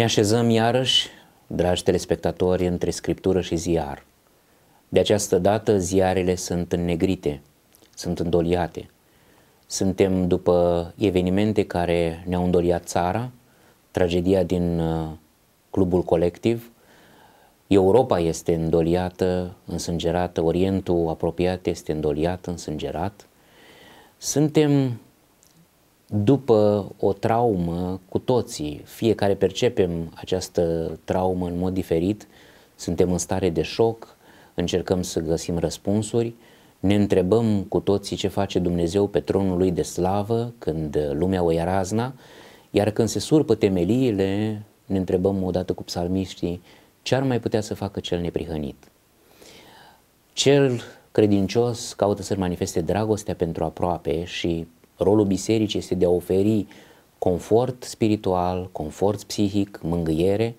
Ne așezăm iarăși, dragi telespectatori, între scriptură și ziar. De această dată ziarele sunt înnegrite, sunt îndoliate. Suntem după evenimente care ne-au îndoliat țara, tragedia din uh, clubul colectiv, Europa este îndoliată, însângerată, Orientul apropiat este îndoliat, însângerat. Suntem după o traumă, cu toții, fiecare percepem această traumă în mod diferit, suntem în stare de șoc, încercăm să găsim răspunsuri, ne întrebăm cu toții ce face Dumnezeu pe tronul lui de slavă când lumea o ia razna, iar când se surpă temeliile, ne întrebăm odată cu psalmiștii ce ar mai putea să facă cel neprihănit. Cel credincios caută să-și manifeste dragostea pentru aproape și Rolul bisericii este de a oferi confort spiritual, confort psihic, mângâiere.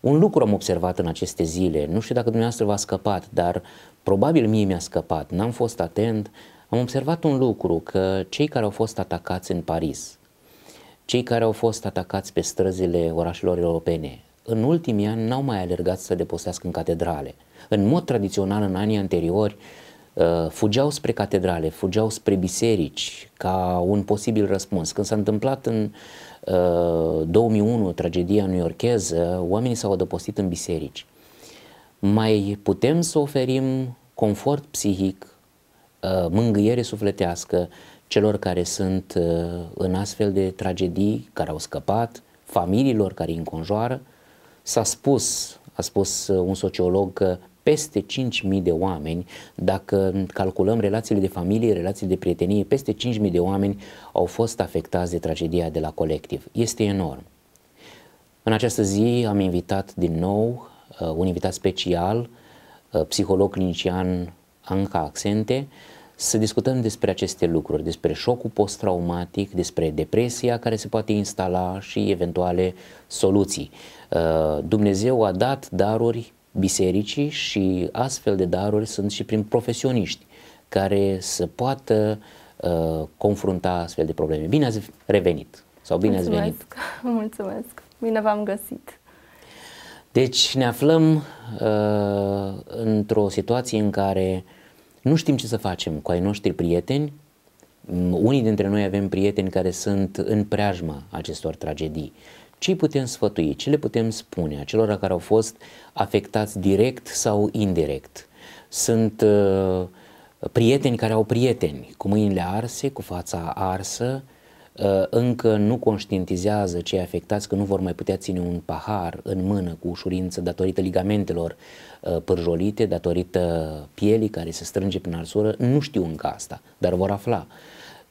Un lucru am observat în aceste zile, nu știu dacă dumneavoastră v-a scăpat, dar probabil mie mi-a scăpat, n-am fost atent, am observat un lucru, că cei care au fost atacați în Paris, cei care au fost atacați pe străzile orașelor europene, în ultimii ani n-au mai alergat să deposească în catedrale. În mod tradițional, în anii anteriori, Uh, fugeau spre catedrale, fugeau spre biserici ca un posibil răspuns. Când s-a întâmplat în 2001 uh, tragedia New Yorkeză, oamenii s-au adăpostit în biserici. Mai putem să oferim confort psihic, uh, mângâiere sufletească celor care sunt în astfel de tragedii, care au scăpat, familiilor care îi înconjoară. S-a spus, a spus un sociolog că peste 5.000 de oameni, dacă calculăm relațiile de familie, relațiile de prietenie, peste 5.000 de oameni au fost afectați de tragedia de la colectiv. Este enorm. În această zi am invitat din nou uh, un invitat special, uh, psiholog clinician Anca Accente, să discutăm despre aceste lucruri, despre șocul post-traumatic, despre depresia care se poate instala și eventuale soluții. Uh, Dumnezeu a dat daruri bisericii și astfel de daruri sunt și prin profesioniști care să poată uh, confrunta astfel de probleme. Bine ați revenit! Sau bine mulțumesc, ați venit! Mulțumesc! Bine v-am găsit! Deci ne aflăm uh, într-o situație în care nu știm ce să facem cu ai noștri prieteni. Mm, unii dintre noi avem prieteni care sunt în preajma acestor tragedii. Uh, ce îi putem sfătui, ce le putem spune acelora care au fost afectați direct sau indirect? Sunt uh, prieteni care au prieteni cu mâinile arse, cu fața arsă, uh, încă nu conștientizează cei afectați că nu vor mai putea ține un pahar în mână cu ușurință datorită ligamentelor uh, pârjolite, datorită pielii care se strânge prin arsură, nu știu încă asta, dar vor afla.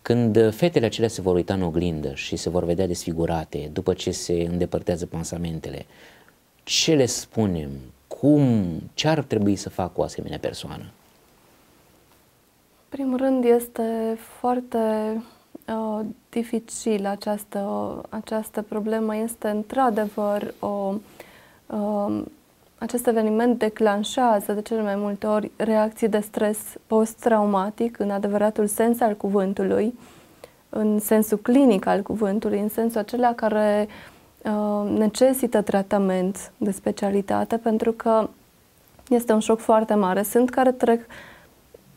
Când fetele acelea se vor uita în oglindă și se vor vedea desfigurate după ce se îndepărtează pansamentele, ce le spunem? Cum, ce ar trebui să facă o asemenea persoană? primul rând este foarte uh, dificil această, această problemă. Este într-adevăr o uh, acest eveniment declanșează de cele mai multe ori reacții de stres post-traumatic în adevăratul sens al cuvântului, în sensul clinic al cuvântului, în sensul acela care uh, necesită tratament de specialitate pentru că este un șoc foarte mare. Sunt care trec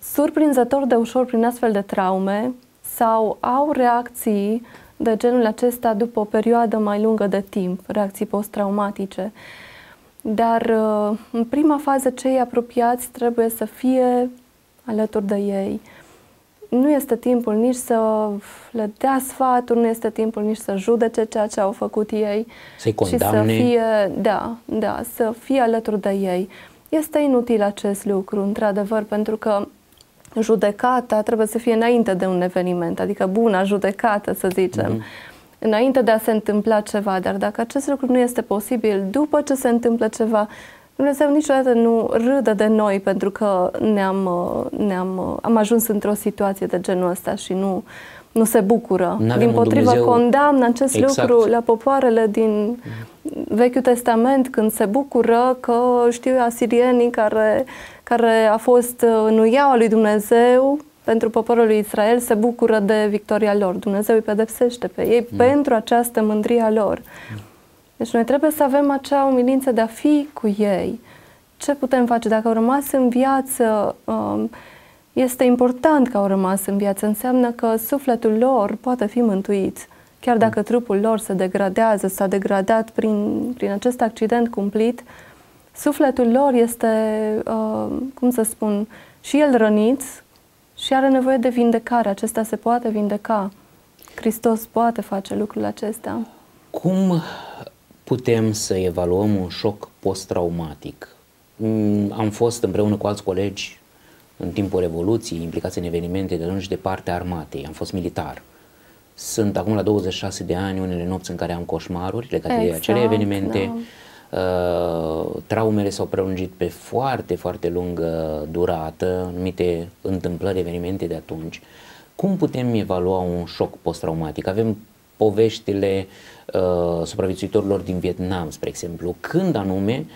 surprinzător de ușor prin astfel de traume sau au reacții de genul acesta după o perioadă mai lungă de timp, reacții post-traumatice. Uh, dar uh, în prima fază cei apropiați trebuie să fie alături de ei. Nu este timpul nici să le dea sfaturi, nu este timpul nici să judece ceea ce au făcut ei. Să-i condamne. Și să fie, da, da, să fie alături de ei. Este inutil acest lucru, într-adevăr, pentru că judecata trebuie să fie înainte de un eveniment, adică buna judecată, să zicem. Mm-hmm înainte de a se întâmpla ceva, dar dacă acest lucru nu este posibil, după ce se întâmplă ceva, Dumnezeu niciodată nu râdă de noi pentru că ne-am, uh, ne-am, uh, am ajuns într-o situație de genul ăsta și nu, nu se bucură. N-avem din potrivă, Dumnezeu... condamnă acest exact. lucru la popoarele din Vechiul Testament când se bucură că știu asirienii care, care a fost uh, în uiaua lui Dumnezeu pentru poporul lui Israel se bucură de victoria lor. Dumnezeu îi pedepsește pe ei mm. pentru această mândrie a lor. Mm. Deci noi trebuie să avem acea umilință de a fi cu ei. Ce putem face? Dacă au rămas în viață, um, este important că au rămas în viață. Înseamnă că sufletul lor poate fi mântuit. Chiar dacă mm. trupul lor se degradează, s-a degradat prin, prin acest accident cumplit, sufletul lor este, uh, cum să spun, și el rănit și are nevoie de vindecare. Acesta se poate vindeca. Hristos poate face lucrul acesta. Cum putem să evaluăm un șoc post-traumatic? Mm, am fost împreună cu alți colegi în timpul Revoluției, implicați în evenimente de atunci de parte armatei, am fost militar. Sunt acum la 26 de ani unele nopți în care am coșmaruri legate exact, de acele da. evenimente. Da Uh, traumele s-au prelungit pe foarte, foarte lungă durată, anumite întâmplări, evenimente de atunci. Cum putem evalua un șoc post-traumatic? Avem poveștile uh, supraviețuitorilor din Vietnam, spre exemplu, când anume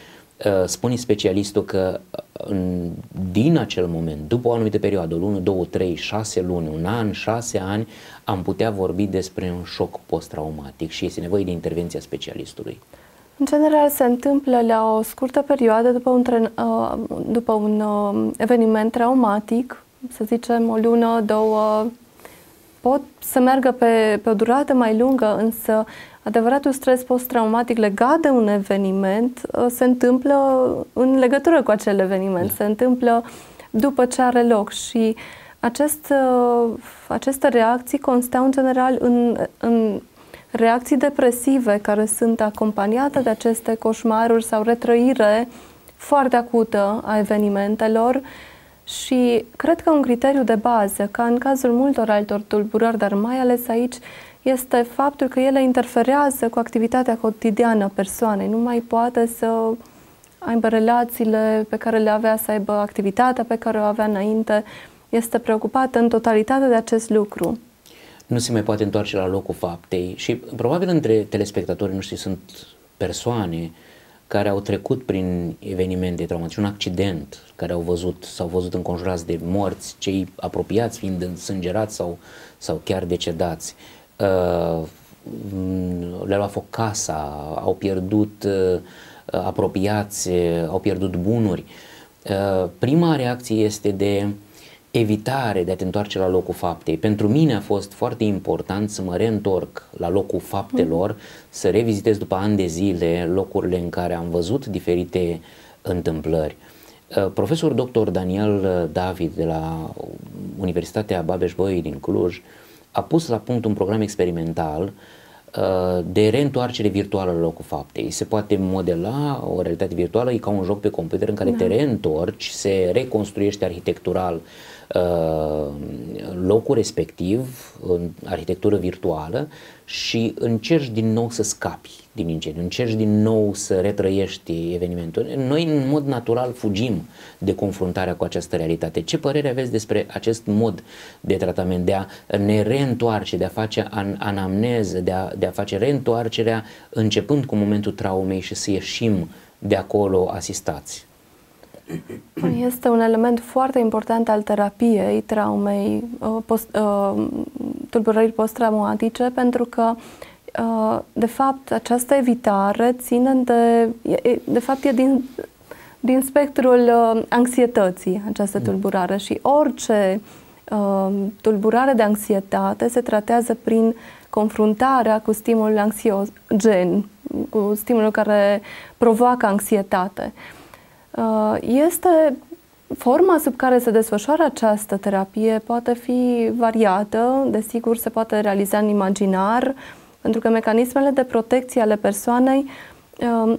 uh, spune specialistul că uh, în, din acel moment, după o anumită perioadă, o lună, două, trei, șase luni, un an, șase ani, am putea vorbi despre un șoc post-traumatic și este nevoie de intervenția specialistului. În general se întâmplă la o scurtă perioadă după un, uh, după un uh, eveniment traumatic, să zicem o lună, două, pot să meargă pe, pe o durată mai lungă, însă adevăratul stres post-traumatic legat de un eveniment uh, se întâmplă în legătură cu acel eveniment, da. se întâmplă după ce are loc și acest, aceste reacții constau în general în, în reacții depresive care sunt acompaniate de aceste coșmaruri sau retrăire foarte acută a evenimentelor și cred că un criteriu de bază, ca în cazul multor altor tulburări, dar mai ales aici, este faptul că ele interferează cu activitatea cotidiană a persoanei. Nu mai poate să aibă relațiile pe care le avea, să aibă activitatea pe care o avea înainte. Este preocupată în totalitate de acest lucru nu se mai poate întoarce la locul faptei și probabil între telespectatori nu știu, sunt persoane care au trecut prin evenimente traumatice, un accident, care au văzut, s-au văzut înconjurați de morți, cei apropiați fiind însângerați sau, sau chiar decedați. Uh, mm, le-a luat foc casa, au pierdut uh, apropiați, uh, au pierdut bunuri. Uh, prima reacție este de uh, evitare de a te întoarce la locul faptei. Pentru mine a fost foarte important să mă reîntorc la locul faptelor, să revizitez după ani de zile locurile în care am văzut diferite întâmplări. Uh, profesor dr. Daniel uh, David de la Universitatea Babeș-Bolyai din Cluj a pus la punct un program experimental uh, de reîntoarcere virtuală la locul faptei. Se poate modela o realitate virtuală, e ca un joc pe computer în care da. te reîntorci, se reconstruiește arhitectural Uh, locul respectiv în arhitectură virtuală și încerci din nou să scapi din incendiu, încerci din nou să retrăiești evenimentul. Noi în mod natural fugim de confruntarea cu această realitate. Ce părere aveți despre acest mod de tratament, de a ne reîntoarce, de a face an- anamneză, de a, de a face reîntoarcerea începând cu momentul traumei și să ieșim de acolo asistați? Păi este un element foarte important al terapiei traumei uh, post, uh, tulburării post-traumatice pentru că uh, de fapt această evitare ține de, de fapt e din, din spectrul anxietății această mm. tulburare și orice tulburare de anxietate se tratează prin confruntarea cu stimulul anxiogen, cu stimulul care provoacă anxietate. Uh, Uh, este forma sub care se desfășoară această terapie poate fi variată, desigur se poate realiza în imaginar, pentru că mecanismele de protecție ale persoanei uh,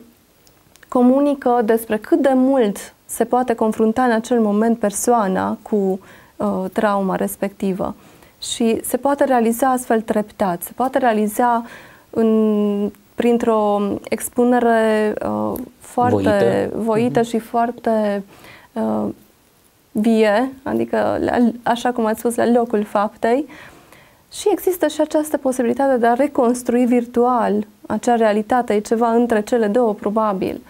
comunică despre cât de mult se poate confrunta în acel moment persoana cu uh, trauma respectivă. Și se poate realiza astfel treptat, se poate realiza în, printr-o expunere uh, foarte voită, voită mhm. și foarte uh, vie, adică la, așa cum ați spus, la locul faptei. Și există și această posibilitate de a reconstrui virtual acea realitate, e ceva între cele două probabil. Uh,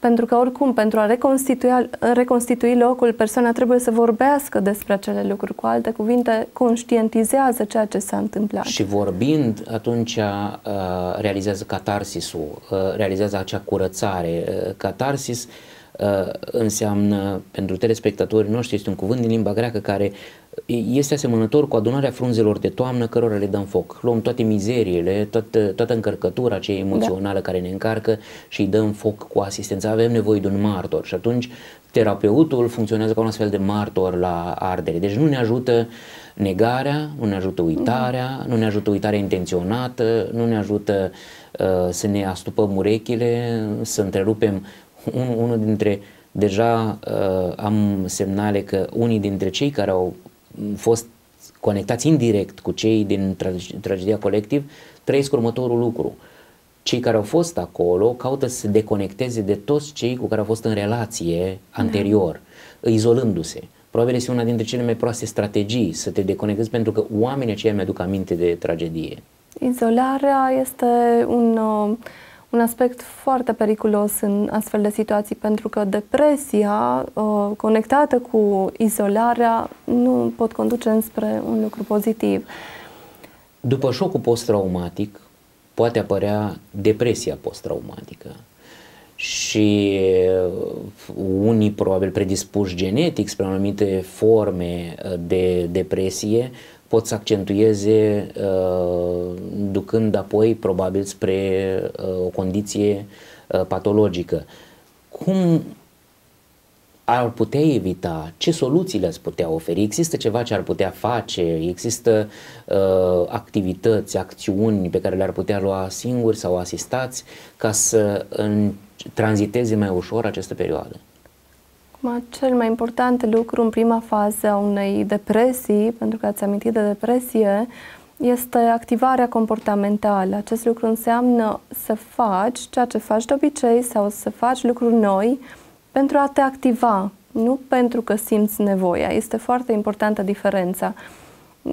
pentru că oricum, pentru a reconstitui, reconstitui locul, persoana trebuie să vorbească despre acele lucruri. Cu alte cuvinte, conștientizează ceea ce s-a întâmplat. Și vorbind, atunci uh, realizează catarsisul, uh, realizează acea curățare. Uh, catarsis uh, Uh, înseamnă pentru telespectatorii noștri, este un cuvânt din limba greacă care este asemănător cu adunarea frunzelor de toamnă cărora le dăm foc. Luăm toate mizeriile, toată, uh, toată încărcătura aceea da. emoțională da. care ne încarcă și îi dăm foc cu asistența. Avem nevoie de un martor și atunci terapeutul funcționează ca un astfel de martor la ardere. Deci nu ne ajută negarea, nu ne ajută uitarea, mm-hmm. nu ne ajută uitarea intenționată, nu ne ajută uh, să ne astupăm urechile, să întrerupem unul, unul dintre, deja uh, am semnale că unii dintre cei care au fost conectați indirect cu cei din trage- tragedia colectiv trăiesc următorul lucru. Cei care au fost acolo caută să se deconecteze de toți cei cu care au fost în relație da. anterior, da. izolându-se. Probabil este una dintre cele mai proaste strategii să te deconectezi pentru că oamenii aceia mi-aduc aminte de tragedie. Izolarea este un uh, un aspect foarte periculos în astfel de situații, pentru că depresia uh, conectată cu izolarea nu pot conduce înspre un lucru pozitiv. După șocul post-traumatic poate apărea depresia post-traumatică și uh, unii probabil predispuși genetic spre anumite forme uh, de depresie pot să accentueze uh, ducând apoi probabil spre uh, o condiție uh, patologică. Cum ar putea evita? Ce soluții le-ați putea oferi? Există ceva ce ar putea face? Există uh, activități, acțiuni pe care le-ar putea lua singuri sau asistați ca să în, tranziteze mai ușor această perioadă? Cel mai important lucru în prima fază a unei depresii, pentru că ați amintit de depresie, este activarea comportamentală. Acest lucru înseamnă să faci ceea ce faci de obicei sau să faci lucruri noi pentru a te activa, nu pentru că simți nevoia. Este foarte importantă diferența.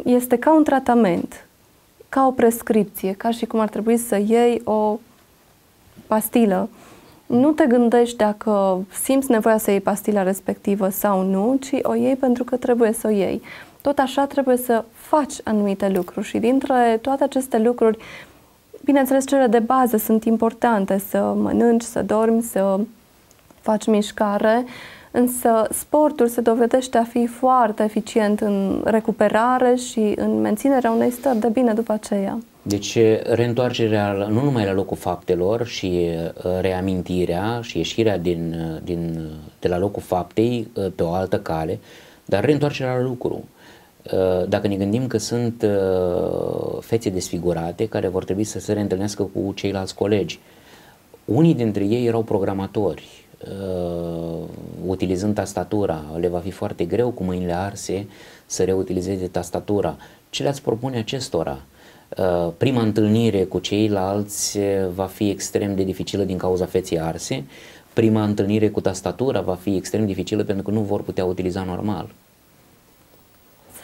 Este ca un tratament, ca o prescripție, ca și cum ar trebui să iei o pastilă nu te gândești dacă simți nevoia să iei pastila respectivă sau nu, ci o iei pentru că trebuie să o iei. Tot așa trebuie să faci anumite lucruri și dintre toate aceste lucruri, bineînțeles, cele de bază sunt importante, să mănânci, să dormi, să faci mișcare, uh, Însă sportul se dovedește a fi foarte eficient în recuperare și în menținerea unei stări de bine după aceea. Deci reîntoarcerea nu numai la locul faptelor și reamintirea și ieșirea din, din, de la locul faptei pe o altă cale, dar reîntoarcerea la lucru. Dacă ne gândim că sunt fețe desfigurate care vor trebui să se reîntâlnească cu ceilalți colegi, unii dintre ei erau programatori, uh, utilizând tastatura, le va fi foarte greu cu mâinile arse să reutilizeze tastatura. Ce le-ați propune acestora? Uh, prima întâlnire cu ceilalți uh, va fi extrem de dificilă din cauza feței arse, prima întâlnire cu tastatura va fi extrem dificilă pentru că nu vor putea utiliza normal.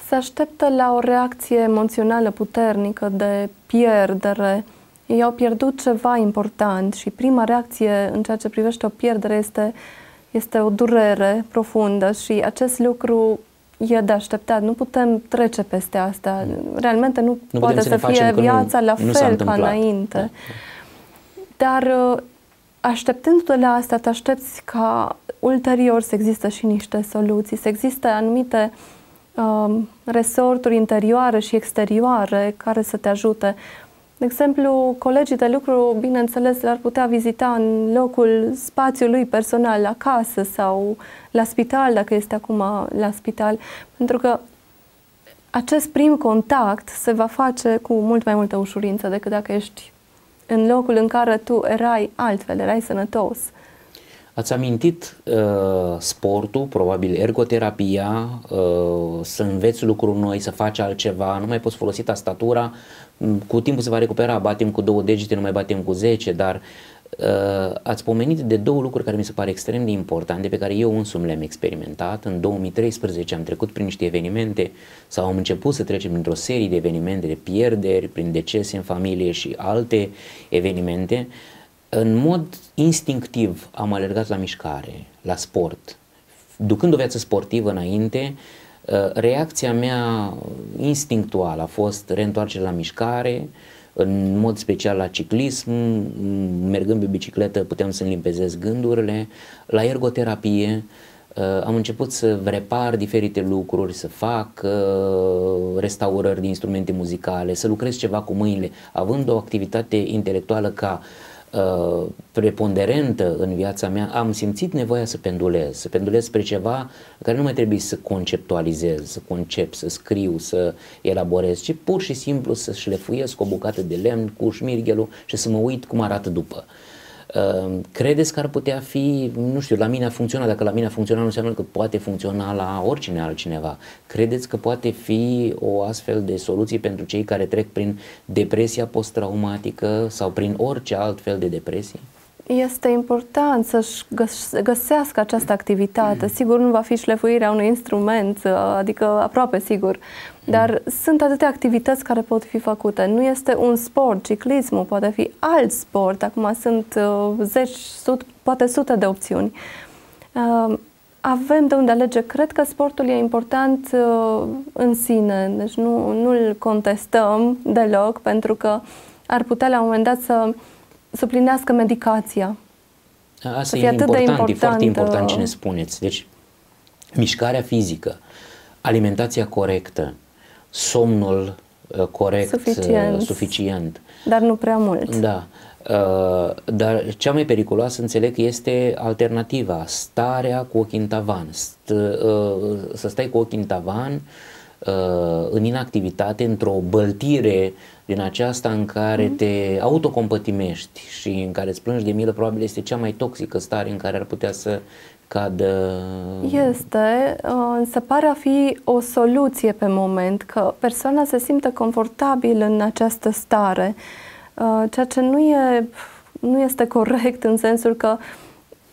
Se așteptă la o reacție emoțională puternică de pierdere, ei au pierdut ceva important și prima reacție în ceea ce privește o pierdere este, este o durere profundă și acest lucru e de așteptat. Nu putem trece peste asta. Realmente nu, nu poate să, să fie viața nu, la fel ca înainte. Da. Dar uh, așteptându-te la asta, te aștepți ca ulterior să există și niște soluții, să existe anumite uh, resorturi interioare și exterioare care să te ajute. De exemplu, colegii de lucru, bineînțeles, l-ar putea vizita în locul spațiului personal, la casă sau la spital, dacă este acum la spital, pentru că acest prim contact se va face cu mult mai multă ușurință decât dacă ești în locul în care tu erai altfel, erai sănătos. Ați amintit uh, sportul, probabil ergoterapia, uh, să înveți lucruri noi, să faci altceva, nu mai poți folosi tastatura, cu timpul se va recupera, batem cu două degete, nu mai batem cu zece, dar uh, ați pomenit de două lucruri care mi se pare extrem de importante, pe care eu însumi le-am experimentat. În 2013 am trecut prin niște evenimente sau am început să trecem printr-o serie de evenimente de pierderi, prin decese în familie și alte evenimente. În mod instinctiv am alergat la mișcare, la sport, ducând o viață sportivă înainte, uh, Uh, reacția mea instinctuală a fost reîntoarcere la mișcare, în mod special la ciclism, mergând pe bicicletă puteam să-mi limpezez gândurile, la ergoterapie, uh, am început să repar diferite lucruri, să fac uh, restaurări de instrumente muzicale, să lucrez ceva cu mâinile, având o activitate intelectuală ca uh, Uh, preponderentă în viața mea, am simțit nevoia să pendulez, să pendulez spre ceva care nu mai trebuie să conceptualizez, să concep, să scriu, să elaborez, ci pur și simplu să șlefuiesc o bucată de lemn cu șmirghelul și să mă uit cum arată după. Uh, Ehm, credeți că ar putea fi, nu știu, la mine a funcționat, dacă la mine a funcționat nu înseamnă că poate funcționa la oricine altcineva. Credeți că poate fi o astfel de soluție pentru cei care trec prin depresia posttraumatică sau prin orice alt fel de depresie? Este important să-și găsească această activitate. Mm. Sigur, nu va fi șlefuirea unui instrument, uh, adică aproape sigur, mm. dar sunt atâtea activități care pot fi făcute. Nu este un sport, ciclismul poate fi alt sport. Acum sunt uh, zeci, sut, poate sute de opțiuni. Uh, avem de unde alege. Cred că sportul e important în sine, deci nu, îl contestăm deloc, pentru că ar putea la un moment dat să să plinească medicația. Da, asta să fie e atât important, de important, e foarte important ce ne spuneți. Deci, mișcarea fizică, alimentația corectă, somnul uh, corect, uh, suficient. suficient. Dar nu prea mult. Da. Uh, dar cea mai periculoasă, înțeleg, este alternativa, starea cu ochii în tavan. să stai cu ochii în tavan, în inactivitate, într-o băltire din aceasta în care mm-hmm. te autocompătimești și în care îți plângi de milă, probabil este cea mai toxică stare în care ar putea să cadă. Este, uh, însă pare a fi o soluție pe moment, că persoana se simte confortabil în această stare, uh, ceea ce nu, e, nu este corect în sensul că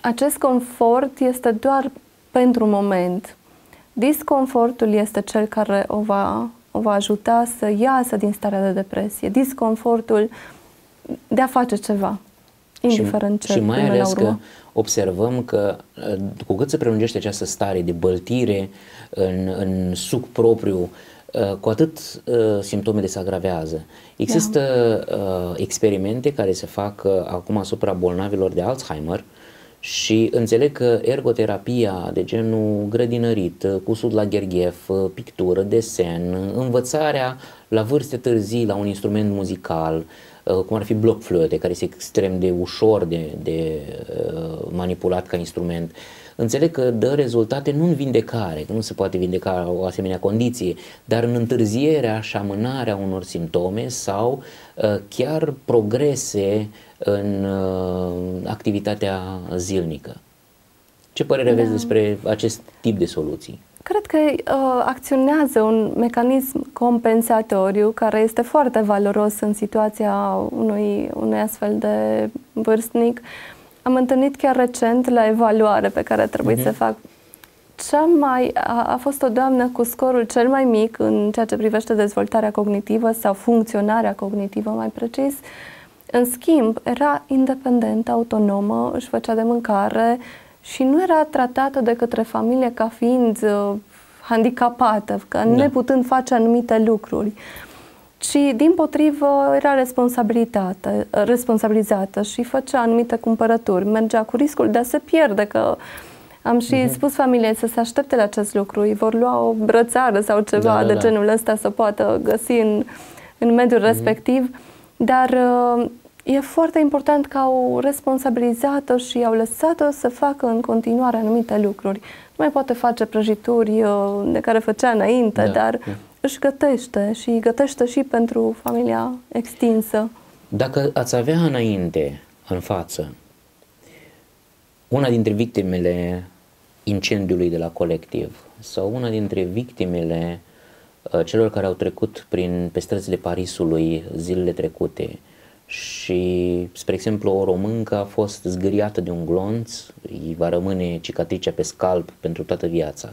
acest confort este doar pentru moment. Disconfortul este cel care o va o va ajuta să iasă din starea de depresie, disconfortul de a face ceva, indiferent și, ce. Și mai ales că observăm că uh, cu cât se prelungește această stare de băltire în, în suc propriu, uh, cu atât uh, simptomele se agravează. Există da. experimente care se fac acum asupra bolnavilor de Alzheimer, uh, și înțeleg că ergoterapia de genul grădinărit, uh, cusut la gherghef, uh, pictură, desen, uh, învățarea la vârste târzii la un instrument muzical, cum ar fi blockflöte, care este extrem de ușor de, de manipulat ca instrument, Înțeleg că dă rezultate nu în vindecare, că nu se poate vindeca o asemenea condiție, dar în întârzierea și amânarea unor simptome sau uh, chiar progrese în uh, activitatea zilnică. Ce părere aveți da. despre acest tip de soluții? Cred că uh, acționează un mecanism compensatoriu care este foarte valoros în situația unui, unui astfel de vârstnic. Uh, am întâlnit chiar recent la evaluare pe care a trebuit uh-huh. să fac. Cea mai, a, a fost o doamnă cu scorul cel mai mic în ceea ce privește dezvoltarea cognitivă sau funcționarea cognitivă, mai precis. În schimb, era independentă, autonomă, își făcea de mâncare și nu era tratată de către familie ca fiind uh, handicapată, ca da. neputând face anumite lucruri. Uh, ci din potrivă era responsabilitate, responsabilizată și făcea anumite cumpărături. Mergea cu riscul de a se pierde, că am și uh-huh. spus familiei să se aștepte la acest lucru. Îi vor lua o brățară sau ceva da, da, de da. genul ăsta să poată găsi în, în mediul uh-huh. respectiv. Dar uh, e foarte important că au responsabilizat-o și au lăsat-o să facă în continuare anumite lucruri. Nu mai poate face prăjituri uh, de care făcea înainte, da. dar... Uh-huh își gătește și gătește și pentru familia extinsă. Dacă ați avea înainte, în față, una dintre victimele incendiului de la colectiv sau una dintre victimele uh, celor care au trecut prin, pe străzile Parisului zilele trecute și, spre exemplu, o româncă a fost zgâriată de un glonț, îi va rămâne cicatricea pe scalp pentru toată viața.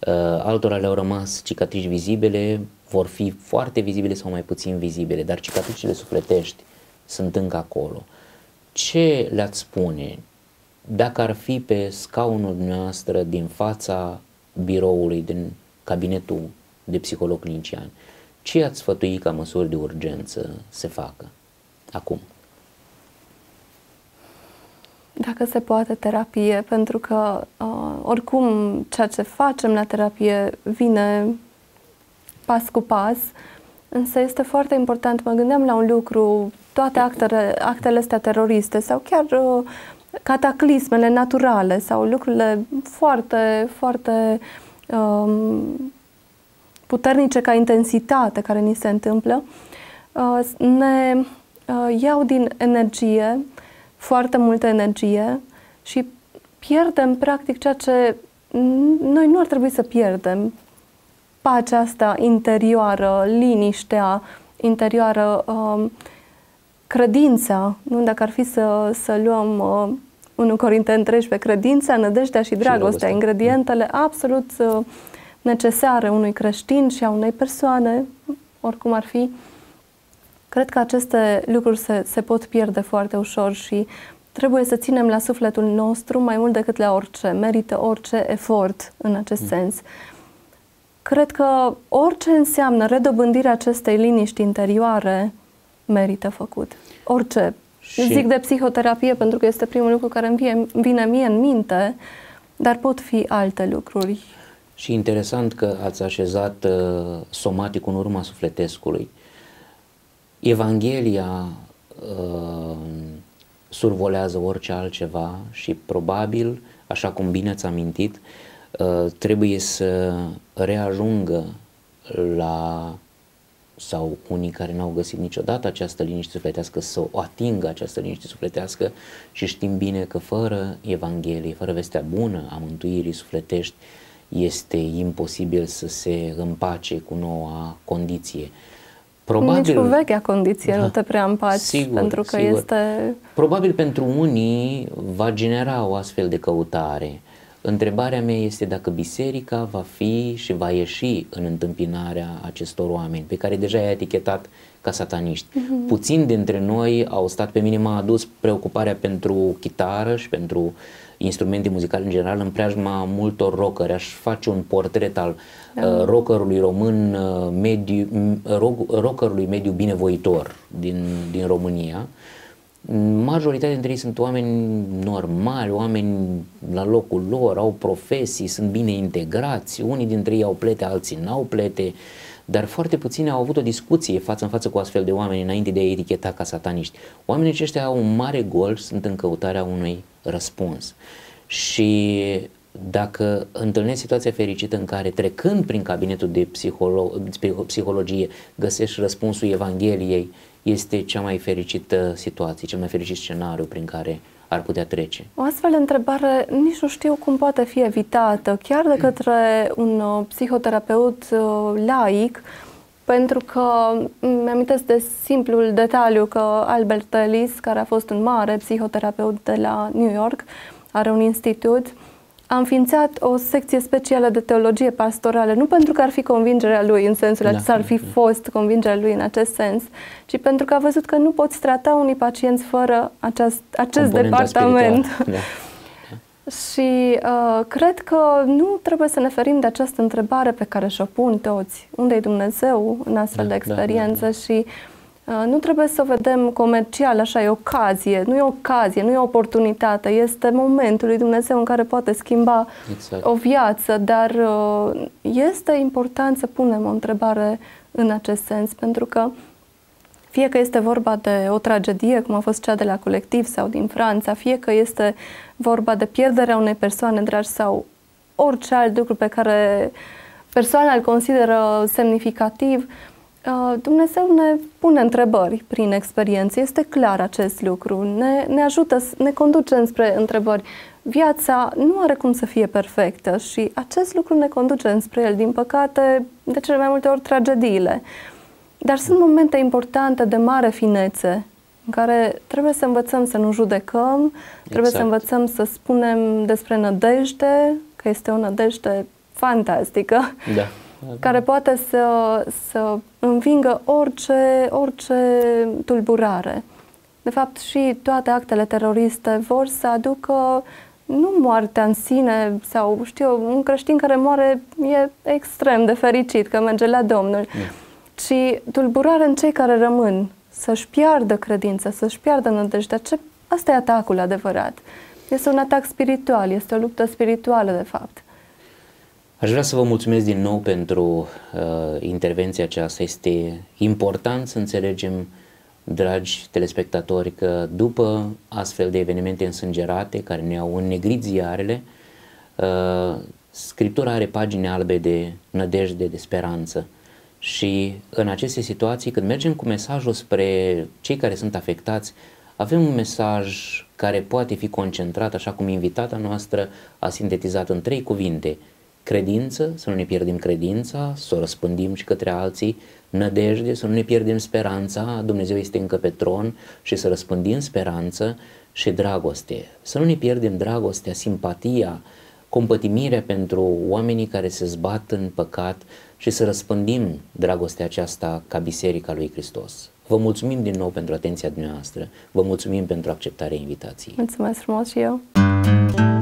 Eh, altora le-au rămas cicatrici vizibile, vor fi foarte vizibile sau mai puțin vizibile, dar cicatricile sufletești sunt încă acolo. Ce le-ați spune dacă ar fi pe scaunul dumneavoastră din fața biroului, din cabinetul de psiholog clinician, ce ați sfătui ca măsuri de urgență se facă acum? dacă se poate, terapie, pentru că uh, oricum ceea ce facem la terapie vine pas cu pas, însă este foarte important, mă gândeam la un lucru, toate actele, actele astea teroriste sau chiar uh, cataclismele naturale sau lucrurile foarte, foarte uh, puternice ca intensitate care ni se întâmplă, uh, ne uh, iau din energie, uh, foarte multă energie și pierdem practic ceea ce noi nu ar trebui să pierdem. Pacea asta interioară, liniștea interioară, um, credința, nu? dacă ar fi să, să luăm uh, unul Corinteni 13, credința, nădejdea și dragostea, și dragostea. ingredientele mm. absolut uh, necesare unui creștin și a unei persoane, oricum ar fi, Cred că aceste lucruri se, se pot pierde foarte ușor și trebuie să ținem la sufletul nostru mai mult decât la orice. Merită orice efort în acest mm. sens. Cred că orice înseamnă redobândirea acestei liniști interioare merită făcut. Orice. Și... Zic de psihoterapie pentru că este primul lucru care îmi vine mie în minte, dar pot fi alte lucruri. Și interesant că ați așezat uh, somatic în urma sufletescului. Evanghelia uh, survolează orice altceva și probabil, așa cum bine am mintit, uh, trebuie să reajungă la sau unii care n-au găsit niciodată această liniște sufletească să o atingă această liniște sufletească și știm bine că fără Evanghelie, fără vestea bună a mântuirii sufletești, este imposibil să se împace cu noua condiție. Probabil, Nici cu vechea condiție da, nu te prea împaci, sigur, pentru că sigur. este... Probabil pentru unii va genera o astfel de căutare. Întrebarea mea este dacă biserica va fi și va ieși în întâmpinarea acestor oameni pe care deja i-a etichetat ca sataniști. Mm-hmm. Puțin dintre noi au stat pe mine, m-a adus preocuparea pentru chitară și pentru instrumente muzicale în general în preajma multor rockeri. Aș face un portret al da. uh, rockerului român uh, mediu, rock, rockerului mediu binevoitor din, din România. Majoritatea dintre ei sunt oameni normali, oameni la locul lor, au profesii, sunt bine integrați, unii dintre ei au plete, alții n-au plete. Uh, dar foarte puține au avut o discuție față în față cu astfel de oameni înainte de a eticheta ca sataniști. Oamenii aceștia au un mare gol, sunt în căutarea unui răspuns. Și dacă întâlnești situația fericită în care trecând prin cabinetul de psiholo- psihologie găsești răspunsul Evangheliei, este cea mai fericită situație, cel mai fericit scenariu prin care ar putea trece. O astfel de întrebare nici nu știu cum poate fi evitată, chiar de către un uh, psihoterapeut uh, laic, pentru că mi-amintesc de simplul detaliu că Albert Ellis, care a fost un mare psihoterapeut de la New York, are un institut a înființat o secție specială de teologie pastorală, nu pentru că ar fi convingerea lui în sensul da. acesta, ar fi da, da. fost convingerea lui în acest sens, ci pentru că a văzut că nu poți trata unii pacienți fără aceast, acest Componenta departament. Da. Și uh, cred că nu trebuie să ne ferim de această întrebare pe care și-o pun toți. Unde e Dumnezeu în astfel da, de da, experiență? Da, da, da. Și Uh, nu trebuie să vedem comercial, așa, e ocazie, nu e ocazie, nu e oportunitate, este momentul lui Dumnezeu în care poate schimba exact. o viață, dar uh, este important să punem o întrebare în acest sens, pentru că fie că este vorba de o tragedie, cum a fost cea de la colectiv sau din Franța, fie că este vorba de pierderea unei persoane dragi sau orice alt lucru pe care persoana îl consideră semnificativ, uh, Uh, Dumnezeu ne pune întrebări prin experiență, este clar acest lucru, ne, ne ajută, ne conduce spre întrebări. Viața nu are cum să fie perfectă și acest lucru ne conduce spre el, din păcate, de cele mai multe ori tragediile. Dar sunt momente importante de mare finețe în care trebuie să învățăm să nu judecăm, exact. trebuie să exact. învățăm să spunem despre nădejde, că este o nădejde fantastică. Da care poate să, să învingă orice, orice tulburare. De fapt, și toate actele teroriste vor să aducă nu moartea în sine sau, știu, un creștin care moare e extrem de fericit că merge la Domnul, da. ci tulburare în cei care rămân, să-și piardă credința, să-și piardă nădejdea. Ce, asta e atacul adevărat. Este un atac spiritual, este o luptă spirituală, de fapt. Aș vrea să vă mulțumesc din nou pentru uh, intervenția aceasta. Este important să înțelegem, dragi telespectatori, că după astfel de evenimente însângerate care ne-au înnegrit ziarele, uh, Scriptura are pagini albe de nădejde, de speranță. Și în aceste situații, când mergem cu mesajul spre cei care sunt afectați, avem un mesaj care poate fi concentrat, așa cum invitata noastră a sintetizat în trei cuvinte – credință, să nu ne pierdem credința, să o răspândim și către alții, nădejde, să nu ne pierdem speranța, Dumnezeu este încă pe tron și să răspândim speranță și dragoste. Să nu ne pierdem dragostea, simpatia, compătimirea pentru oamenii care se zbat în păcat și să răspândim dragostea aceasta ca Biserica lui Hristos. Vă mulțumim din nou pentru atenția dumneavoastră, vă mulțumim pentru acceptarea invitației. Mulțumesc frumos și eu!